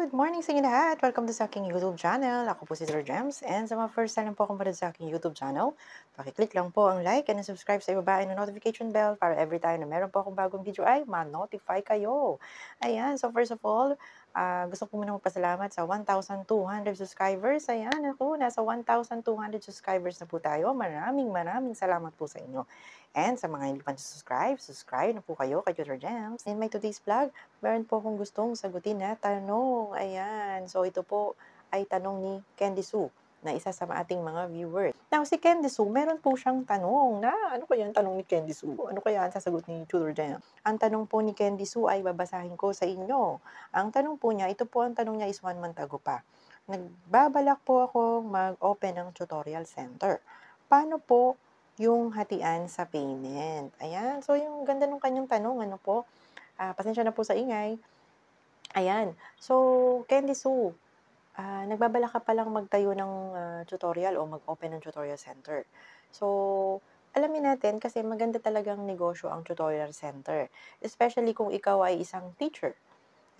Good morning sa inyo lahat! Welcome to sa aking YouTube channel. Ako po si Sir Gems and sa mga first time po kung pala sa aking YouTube channel, pakiclick lang po ang like and subscribe sa ibaba and ang notification bell para every time na meron po akong bagong video ay ma-notify kayo. Ayan, so first of all, Uh, gusto ko muna magpasalamat sa 1,200 subscribers. Ayan, ako, nasa 1,200 subscribers na po tayo. Maraming maraming salamat po sa inyo. And sa mga hindi pa subscribe, subscribe na po kayo kay Tutor Gems. And my today's vlog, meron po akong gustong sagutin na tanong. Ayan, so ito po ay tanong ni Candy Sue na isa sa ating mga viewers. Now, si Candy Sue, meron po siyang tanong na ano kaya ang tanong ni Candy Sue? Ano kaya ang sasagot ni Tudor Jen? Ang tanong po ni Candy Sue ay babasahin ko sa inyo. Ang tanong po niya, ito po ang tanong niya is one month ago pa. Nagbabalak po ako mag-open ng tutorial center. Paano po yung hatian sa payment? Ayan, so yung ganda ng kanyang tanong, ano po? Uh, pasensya na po sa ingay. Ayan, so Candy Sue, Ah, nagbabalak ka palang magtayo ng, ah, tutorial o mag-open ng tutorial center. So, alamin natin kasi maganda talagang negosyo ang tutorial center, especially kung ikaw ay isang teacher.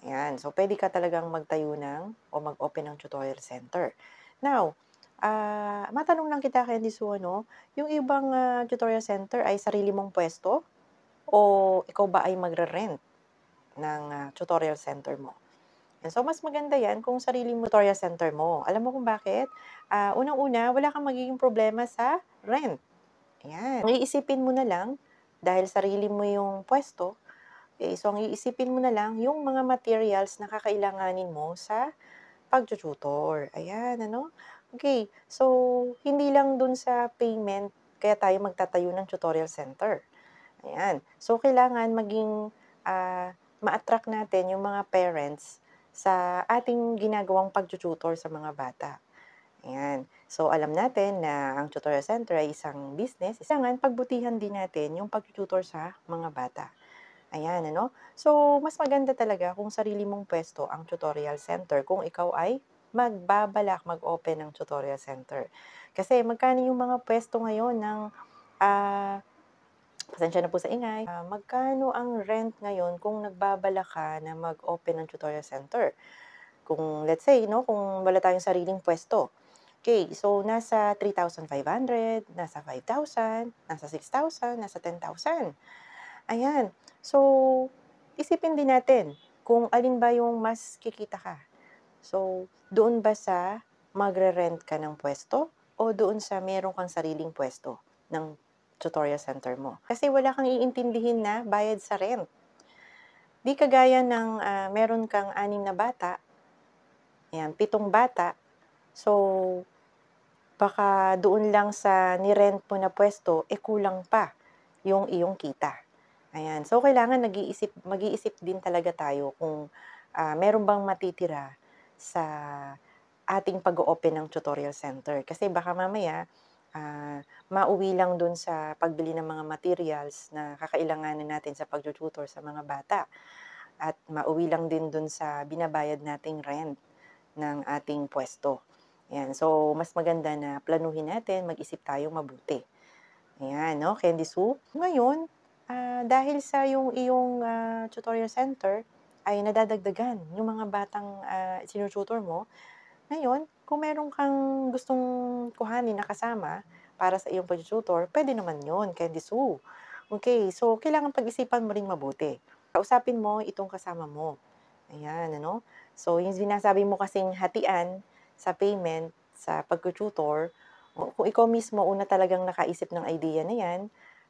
Ayan, so pwede ka talagang magtayo ng o mag-open ng tutorial center. Now, ah, matanong lang kita, Candice, so no? yung ibang, ah, tutorial center ay sarili mong pwesto o ikaw ba ay magre-rent ng, ah, tutorial center mo? So, mas maganda yan kung sarili mo tutorial center mo. Alam mo kung bakit? Uh, Unang-una, wala kang magiging problema sa rent. Ayan. Ang iisipin mo na lang, dahil sarili mo yung pwesto, eh, so ang iisipin mo na lang yung mga materials na kakailanganin mo sa pag-tutor. Ayan, ano? Okay, so hindi lang dun sa payment kaya tayo magtatayo ng tutorial center. Ayan. So, kailangan maging uh, ma-attract natin yung mga parents sa ating ginagawang pagtututor sa mga bata. Ayan. So, alam natin na ang tutorial center ay isang business. Isangan, pagbutihan din natin yung pagtututor sa mga bata. Ayan, ano? So, mas maganda talaga kung sarili mong pwesto ang tutorial center kung ikaw ay magbabalak mag-open ng tutorial center. Kasi magkano yung mga pwesto ngayon ng uh, Pasensya na po sa ingay. Uh, magkano ang rent ngayon kung nagbabala ka na mag-open ng tutorial center? Kung let's say, no, kung wala tayong sariling pwesto. Okay, so nasa 3,500, nasa 5,000, nasa 6,000, nasa 10,000. Ayan. So, isipin din natin kung alin ba yung mas kikita ka. So, doon ba sa magre-rent ka ng pwesto o doon sa meron kang sariling pwesto ng tutorial center mo. Kasi wala kang iintindihin na bayad sa rent. Di kagaya ng uh, meron kang anim na bata, yan, pitong bata, so baka doon lang sa nirent mo na pwesto, e eh, kulang pa yung iyong kita. Ayan. So, kailangan mag iisip mag-iisip din talaga tayo kung uh, meron bang matitira sa ating pag-open ng tutorial center. Kasi baka mamaya, uh, mauwi lang dun sa pagbili ng mga materials na kakailanganin natin sa pagtututor sa mga bata. At mauwi lang din dun sa binabayad nating rent ng ating pwesto. Ayan. So, mas maganda na planuhin natin, mag-isip tayo mabuti. Ayan, no? Candy Sue. Ngayon, uh, dahil sa yung iyong uh, tutorial center, ay nadadagdagan yung mga batang uh, sinututor mo, ngayon, kung meron kang gustong kuhanin na kasama para sa iyong pag-tutor, pwede naman yon Candy Sue. Okay, so kailangan pag-isipan mo rin mabuti. Kausapin mo itong kasama mo. Ayan, ano? So, yung sinasabi mo kasing hatian sa payment, sa pag-tutor, kung ikaw mismo una talagang nakaisip ng idea na yan,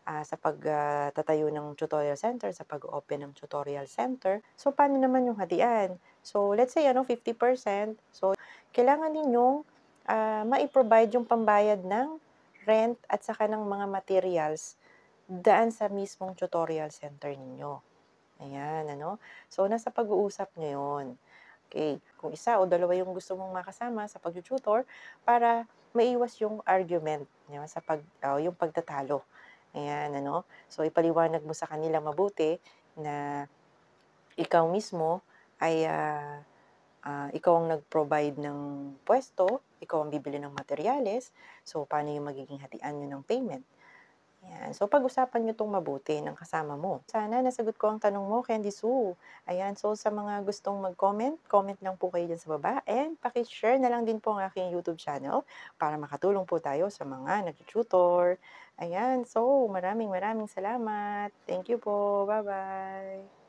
uh, sa pagtatayo ah, uh, ng tutorial center, sa pag-open ng tutorial center. So, paano naman yung hatian? So, let's say, ano, 50%. So, kailangan ninyong uh, ah, ma-provide yung pambayad ng rent at saka ng mga materials daan sa mismong tutorial center ninyo. Ayan, ano? So, nasa pag-uusap nyo yun. Okay, kung isa o dalawa yung gusto mong makasama sa pag-tutor para maiwas yung argument you sa pag, uh, yung pagtatalo. Ayan, ano? So, ipaliwanag mo sa kanila mabuti na ikaw mismo ay uh, uh, ikaw ang nag-provide ng pwesto, ikaw ang bibili ng materyales, so paano yung magiging hatian nyo ng payment? Ayan. So, pag-usapan nyo itong mabuti ng kasama mo. Sana nasagot ko ang tanong mo, Candy Sue. Ayan. So, sa mga gustong mag-comment, comment lang po kayo dyan sa baba. And, pakishare na lang din po ang aking YouTube channel para makatulong po tayo sa mga nag-tutor. Ayan. So, maraming maraming salamat. Thank you po. Bye-bye.